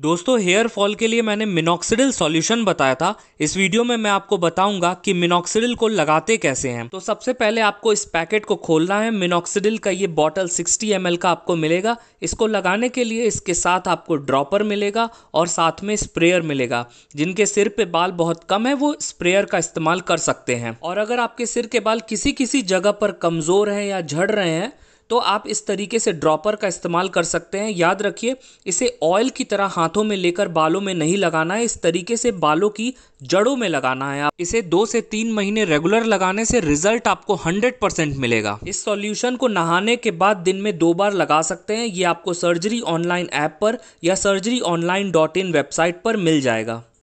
दोस्तों hair fall के लिए मैंने मिनोक्सिडिल सॉल्यूशन बताया था इस वीडियो में मैं आपको बताऊंगा कि मिनोक्सिडिल को लगाते कैसे हैं तो सबसे पहले आपको इस पैकेट को खोलना है मिनोक्सिडिल का ये बॉटल 60 एम का आपको मिलेगा इसको लगाने के लिए इसके साथ आपको ड्रॉपर मिलेगा और साथ में स्प्रेयर मिलेगा जिनके सिर पे बाल बहुत कम है वो स्प्रेयर का इस्तेमाल कर सकते हैं और अगर आपके सिर के बाल किसी किसी जगह पर कमज़ोर हैं या झड़ रहे हैं तो आप इस तरीके से ड्रॉपर का इस्तेमाल कर सकते हैं याद रखिए इसे ऑयल की तरह हाथों में लेकर बालों में नहीं लगाना है इस तरीके से बालों की जड़ों में लगाना है आप इसे दो से तीन महीने रेगुलर लगाने से रिजल्ट आपको हंड्रेड परसेंट मिलेगा इस सॉल्यूशन को नहाने के बाद दिन में दो बार लगा सकते हैं ये आपको सर्जरी ऑनलाइन ऐप पर या surgery online dot in website पर मिल जाएगा